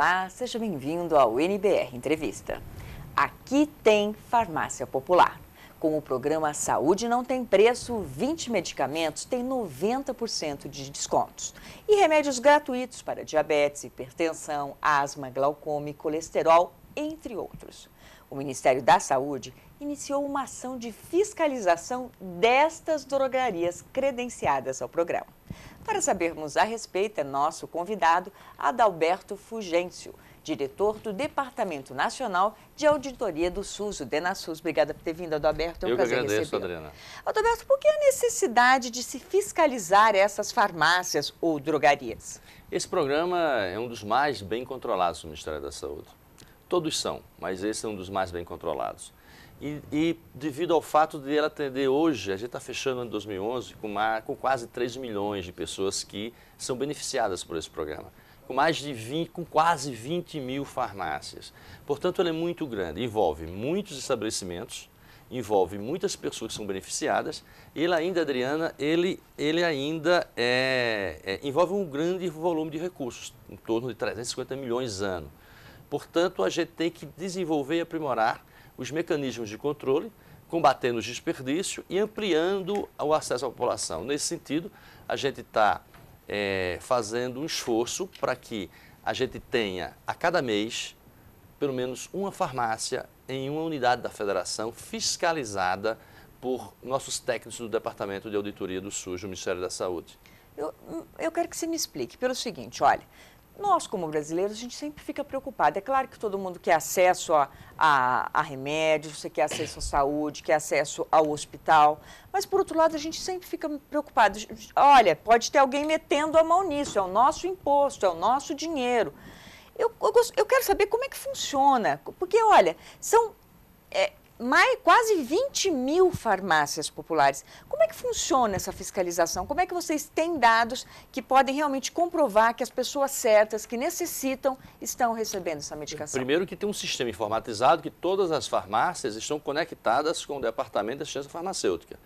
Olá, seja bem-vindo ao NBR Entrevista. Aqui tem Farmácia Popular. Com o programa Saúde Não Tem Preço, 20 medicamentos têm 90% de descontos. E remédios gratuitos para diabetes, hipertensão, asma, glaucoma e colesterol, entre outros. O Ministério da Saúde iniciou uma ação de fiscalização destas drogarias credenciadas ao programa. Para sabermos a respeito, é nosso convidado Adalberto Fugêncio, diretor do Departamento Nacional de Auditoria do SUS, o DENASUS. Obrigada por ter vindo, Adalberto. É um Eu prazer que agradeço, Adriana. Adalberto, por que a necessidade de se fiscalizar essas farmácias ou drogarias? Esse programa é um dos mais bem controlados do Ministério da Saúde. Todos são, mas esse é um dos mais bem controlados. E, e, devido ao fato de ela atender hoje, a gente está fechando em 2011 com, uma, com, quase 3 milhões de pessoas que são beneficiadas por esse programa, com mais de 20, com quase 20 mil farmácias. Portanto, ela é muito grande, envolve muitos estabelecimentos, envolve muitas pessoas que são beneficiadas. Ele ainda, Adriana, ele, ele ainda é, é, envolve um grande volume de recursos, em torno de 350 milhões ano. Portanto, a gente tem que desenvolver e aprimorar os mecanismos de controle, combatendo os desperdícios e ampliando o acesso à população. Nesse sentido, a gente está é, fazendo um esforço para que a gente tenha, a cada mês, pelo menos uma farmácia em uma unidade da federação fiscalizada por nossos técnicos do Departamento de Auditoria do SUS, do Ministério da Saúde. Eu, eu quero que você me explique pelo seguinte, olha, nós, como brasileiros, a gente sempre fica preocupado. É claro que todo mundo quer acesso a, a, a, remédios, você quer acesso à saúde, quer acesso ao hospital. Mas, por outro lado, a gente sempre fica preocupado. Olha, pode ter alguém metendo a mão nisso, é o nosso imposto, é o nosso dinheiro. Eu, eu, eu quero saber como é que funciona. Porque, olha, são. É, mais, quase 20 mil farmácias populares. Como é que funciona essa fiscalização? Como é que vocês têm dados que podem realmente comprovar que as pessoas certas que necessitam estão recebendo essa medicação? Primeiro que tem um sistema informatizado que todas as farmácias estão conectadas com o Departamento de Assistência Farmacêutica.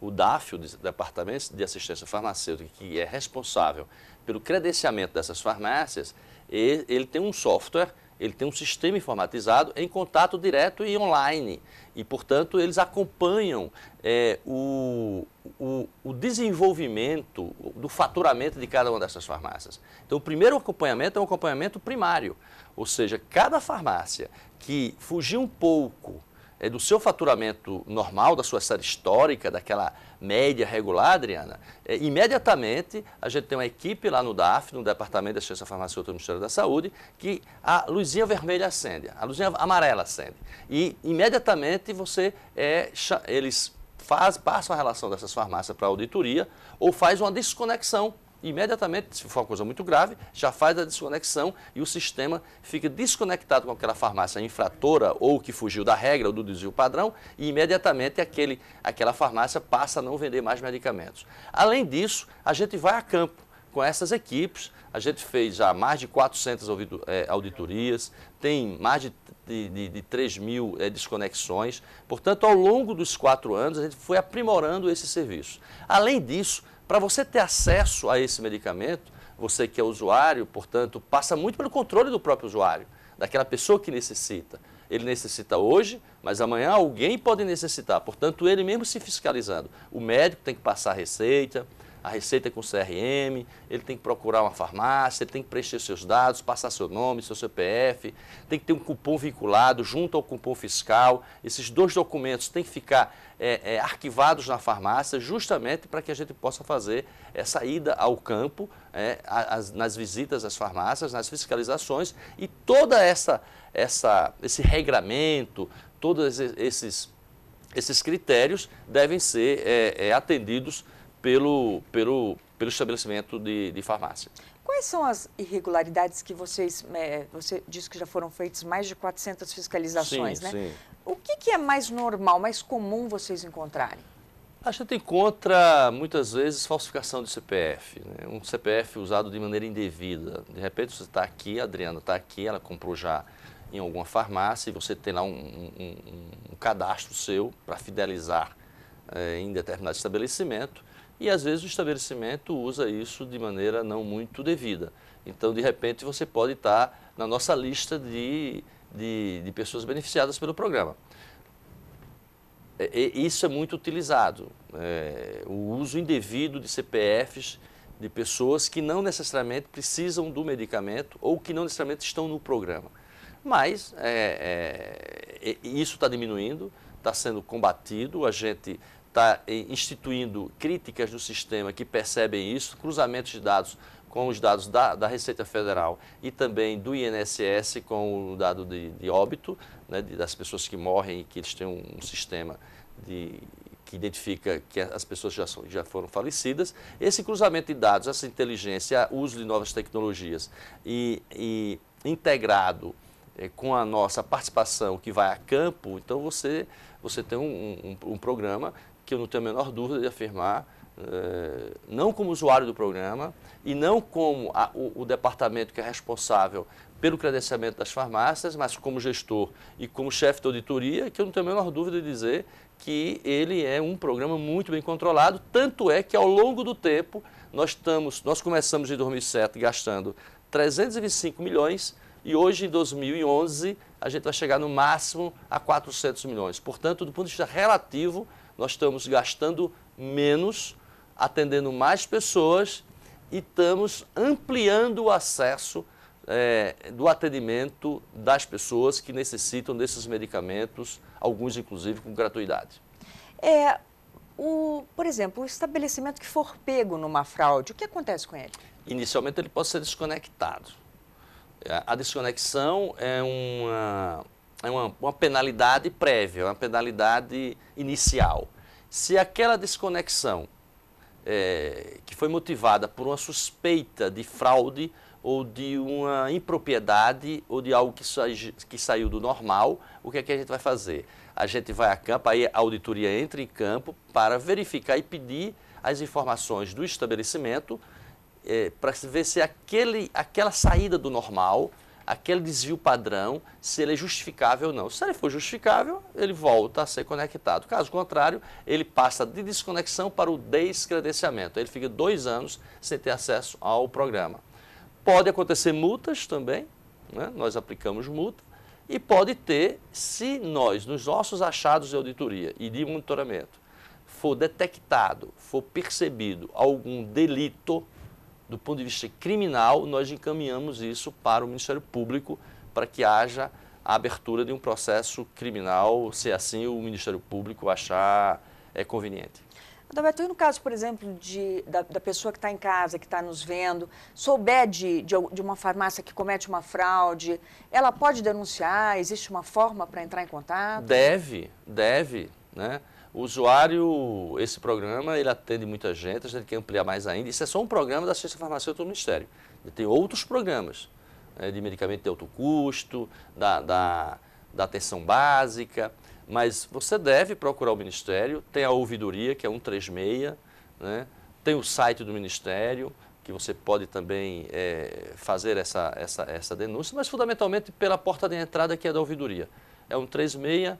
O DAF, o Departamento de Assistência Farmacêutica, que é responsável pelo credenciamento dessas farmácias, ele tem um software ele tem um sistema informatizado em contato direto e online. E, portanto, eles acompanham é, o, o, o, desenvolvimento do faturamento de cada uma dessas farmácias. Então, o primeiro acompanhamento é um acompanhamento primário. Ou seja, cada farmácia que fugir um pouco é, do seu faturamento normal, da sua série histórica, daquela média regular, Adriana, é, imediatamente a gente tem uma equipe lá no DAF, no Departamento de Assistência Farmacêutica do Ministério da Saúde, que a luzinha vermelha acende, a luzinha amarela acende. E imediatamente você é, eles faz, passam a relação dessas farmácias para auditoria ou faz uma desconexão imediatamente, se for uma coisa muito grave, já faz a desconexão e o sistema fica desconectado com aquela farmácia infratora ou que fugiu da regra ou do desvio padrão e imediatamente aquele, aquela farmácia passa a não vender mais medicamentos. Além disso, a gente vai a campo com essas equipes, a gente fez já mais de 400 eh, auditorias, tem mais de, de, de, 3 mil é, desconexões. Portanto, ao longo dos quatro anos, a gente foi aprimorando esse serviço. Além disso, para você ter acesso a esse medicamento, você que é usuário, portanto, passa muito pelo controle do próprio usuário, daquela pessoa que necessita. Ele necessita hoje, mas amanhã alguém pode necessitar. Portanto, ele mesmo se fiscalizando. O médico tem que passar a receita, a receita com o CRM, ele tem que procurar uma farmácia, ele tem que preencher seus dados, passar seu nome, seu CPF, tem que ter um cupom vinculado junto ao cupom fiscal. Esses dois documentos têm que ficar é, é, arquivados na farmácia, justamente para que a gente possa fazer essa ida ao campo, é, as, nas visitas às farmácias, nas fiscalizações e toda essa, essa esse regramento, todos esses esses critérios devem ser é, é, atendidos pelo, pelo, pelo estabelecimento de, de farmácia. Quais são as irregularidades que vocês, é, você disse que já foram feitas mais de 400 fiscalizações, sim, né? Sim. O que, que é mais normal, mais comum vocês encontrarem? A gente encontra muitas vezes falsificação de CPF, né? um CPF usado de maneira indevida. De repente você está aqui, a Adriana está aqui, ela comprou já em alguma farmácia e você tem lá um, um, um cadastro seu para fidelizar é, em determinado estabelecimento e às vezes o estabelecimento usa isso de maneira não muito devida. Então, de repente, você pode estar na nossa lista de, de, de pessoas beneficiadas pelo programa. E, é, é, isso é muito utilizado, é, o uso indevido de CPFs de pessoas que não necessariamente precisam do medicamento ou que não necessariamente estão no programa. Mas é, é, é isso está diminuindo, está sendo combatido, a gente está eh, instituindo críticas do sistema que percebem isso, cruzamentos de dados com os dados da, da Receita Federal e também do INSS com o dado de, de óbito, né, de, das pessoas que morrem e que eles têm um, um sistema de que identifica que as pessoas já, já foram falecidas. Esse cruzamento de dados, essa inteligência, uso de novas tecnologias e, e integrado é, com a nossa participação que vai a campo, então você, você tem um, um, um programa que eu não tenho a menor dúvida de afirmar, é, não como usuário do programa e não como a, o, o, departamento que é responsável pelo credenciamento das farmácias, mas como gestor e como chefe de auditoria, que eu não tenho a menor dúvida de dizer que ele é um programa muito bem controlado, tanto é que ao longo do tempo nós estamos, nós começamos em 2007 gastando 325 milhões e hoje em 2011 a gente vai chegar no máximo a 400 milhões. Portanto, do ponto de vista relativo, nós estamos gastando menos, atendendo mais pessoas e estamos ampliando o acesso é, do atendimento das pessoas que necessitam desses medicamentos, alguns inclusive com gratuidade. É, o, por exemplo, o estabelecimento que for pego numa fraude, o que acontece com ele? Inicialmente ele pode ser desconectado. É, a desconexão é uma, é uma, uma penalidade prévia, uma penalidade inicial. Se aquela desconexão é, que foi motivada por uma suspeita de fraude ou de uma impropriedade ou de algo que, que saiu do normal, o que é que a gente vai fazer? A gente vai a campo, aí a auditoria entra em campo para verificar e pedir as informações do estabelecimento é, para ver se aquele, aquela saída do normal aquele desvio padrão, se ele é justificável ou não. Se ele for justificável, ele volta a ser conectado. Caso contrário, ele passa de desconexão para o descredenciamento. Ele fica dois anos sem ter acesso ao programa. Pode acontecer multas também, né? nós aplicamos multa, e pode ter, se nós, nos nossos achados de auditoria e de monitoramento, for detectado, for percebido algum delito, do ponto de vista criminal, nós encaminhamos isso para o Ministério Público para que haja a abertura de um processo criminal, se assim o Ministério Público achar é, conveniente. Adalberto, e no caso, por exemplo, de, da, da pessoa que está em casa, que está nos vendo, souber de, de, de, uma farmácia que comete uma fraude, ela pode denunciar? Existe uma forma para entrar em contato? Deve, deve, né? O usuário, esse programa, ele atende muita gente, a gente quer ampliar mais ainda. Isso é só um programa da ciência farmacêutica do Ministério. Tem outros programas né, de medicamento de alto custo, da, da, da atenção básica, mas você deve procurar o Ministério, tem a ouvidoria, que é 136, né, tem o site do Ministério, que você pode também é, fazer essa, essa, essa denúncia, mas fundamentalmente pela porta de entrada que é da ouvidoria. É 136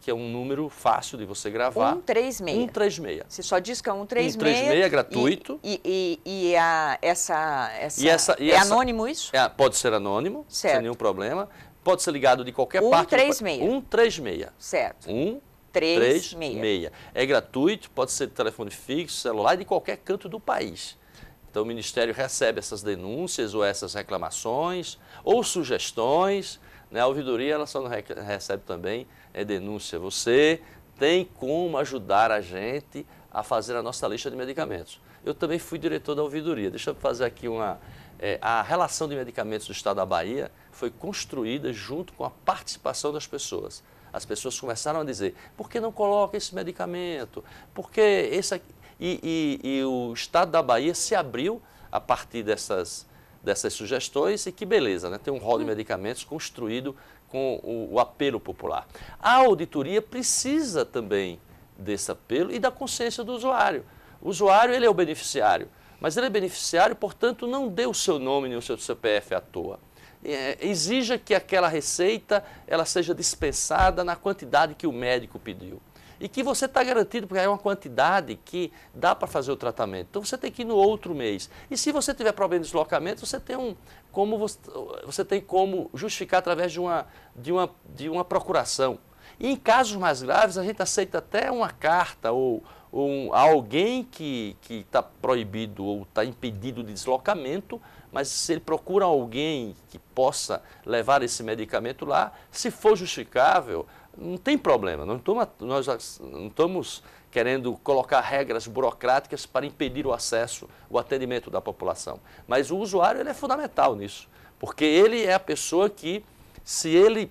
que é um número fácil de você gravar. 136. 136. Você só é 136. 136 é gratuito. E, e, e, e a, essa, essa, e essa e É essa, anônimo isso? É, pode ser anônimo, certo. sem nenhum problema. Pode ser ligado de qualquer 136. parte. 136. 136. Certo. 136. É gratuito, pode ser telefone fixo, celular, de qualquer canto do país. Então o Ministério recebe essas denúncias ou essas reclamações ou sugestões né? A ouvidoria ela só não recebe também é, denúncia. Você tem como ajudar a gente a fazer a nossa lista de medicamentos. Eu também fui diretor da ouvidoria. Deixa eu fazer aqui uma. É, a relação de medicamentos do Estado da Bahia foi construída junto com a participação das pessoas. As pessoas começaram a dizer: por que não coloca esse medicamento? Por que esse aqui? E, e, e o Estado da Bahia se abriu a partir dessas dessas sugestões e que beleza, né? tem um rol de hum. medicamentos construído com o, o apelo popular. A auditoria precisa também desse apelo e da consciência do usuário. O usuário ele é o beneficiário, mas ele é beneficiário, portanto, não dê o seu nome nem o seu CPF à toa. É, exija que aquela receita ela seja dispensada na quantidade que o médico pediu e que você está garantido, porque é uma quantidade que dá para fazer o tratamento. Então você tem que ir no outro mês. E se você tiver problema de deslocamento, você tem, um, como, você, você tem como justificar através de uma, de uma, de uma procuração. E em casos mais graves, a gente aceita até uma carta ou um, alguém que está proibido ou está impedido de deslocamento, mas se ele procura alguém que possa levar esse medicamento lá, se for justificável, não tem problema. Não toma, nós não estamos querendo colocar regras burocráticas para impedir o acesso, o atendimento da população. Mas o usuário ele é fundamental nisso, porque ele é a pessoa que, se ele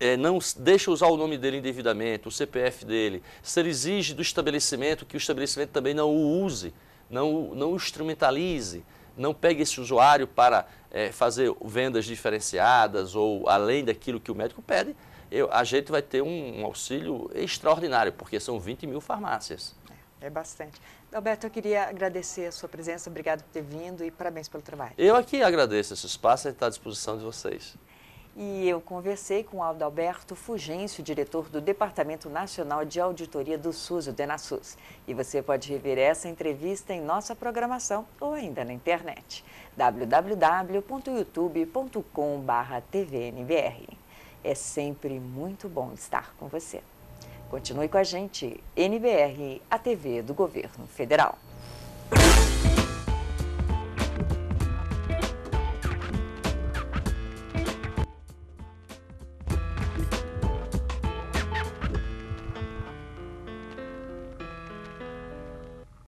é, não deixa usar o nome dele indevidamente, o CPF dele, se ele exige do estabelecimento que o estabelecimento também não o use, não, não o instrumentalize, não pegue esse usuário para é, fazer vendas diferenciadas ou além daquilo que o médico pede, eu, a gente vai ter um, um, auxílio extraordinário, porque são 20 mil farmácias. É, é bastante. Alberto, eu queria agradecer a sua presença, obrigado por ter vindo e parabéns pelo trabalho. Eu aqui agradeço esse espaço e está à disposição de vocês. E eu conversei com Aldo Alberto Fugêncio, diretor do Departamento Nacional de Auditoria do SUS, o DENASUS. E você pode rever essa entrevista em nossa programação ou ainda na internet www.youtube.com.br tvnbr. É sempre muito bom estar com você. Continue com a gente, NBR, a TV do Governo Federal.